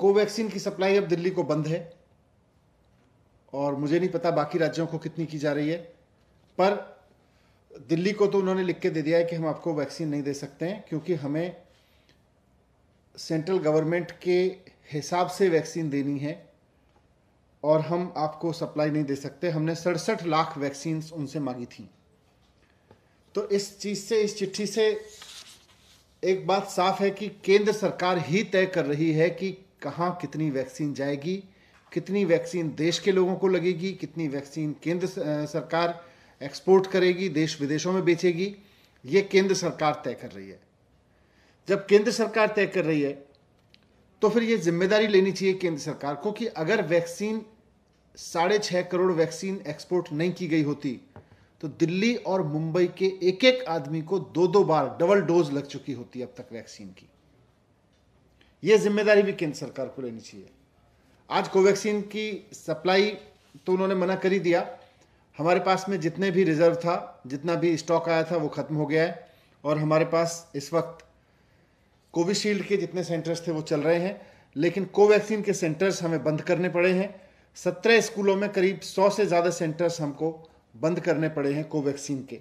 Covaxin की supply अब दिल्ली को बंद है और मुझे नहीं पता बाकी राज्यों को कितनी की जा रही है पर दिल्ली को तो उन्होंने लिख के दे दिया है कि हम आपको वैक्सीन नहीं दे सकते हैं क्योंकि हमें सेंट्रल गवर्नमेंट के हिसाब से वैक्सीन देनी है और हम आपको सप्लाई नहीं दे सकते हमने सड़सठ लाख वैक्सीन उनसे मांगी थी तो इस चीज़ से इस चिट्ठी से एक बात साफ है कि केंद्र सरकार ही तय कर रही है कि कहाँ कितनी वैक्सीन जाएगी कितनी वैक्सीन देश के लोगों को लगेगी कितनी वैक्सीन केंद्र सरकार एक्सपोर्ट करेगी देश विदेशों में बेचेगी ये केंद्र सरकार तय कर रही है जब केंद्र सरकार तय कर रही है तो फिर ये जिम्मेदारी लेनी चाहिए केंद्र सरकार को कि अगर वैक्सीन साढ़े छः करोड़ वैक्सीन एक्सपोर्ट नहीं की गई होती तो दिल्ली और मुंबई के एक एक आदमी को दो दो बार डबल डोज लग चुकी होती अब तक वैक्सीन की ये जिम्मेदारी भी केंद्र सरकार को लेनी चाहिए आज कोवैक्सीन की सप्लाई तो उन्होंने मना कर ही दिया हमारे पास में जितने भी रिजर्व था जितना भी स्टॉक आया था वो ख़त्म हो गया है और हमारे पास इस वक्त कोविशील्ड के जितने सेंटर्स थे वो चल रहे हैं लेकिन कोवैक्सीन के सेंटर्स हमें बंद करने पड़े हैं सत्रह स्कूलों में करीब सौ से ज़्यादा सेंटर्स हमको बंद करने पड़े हैं कोवैक्सीन के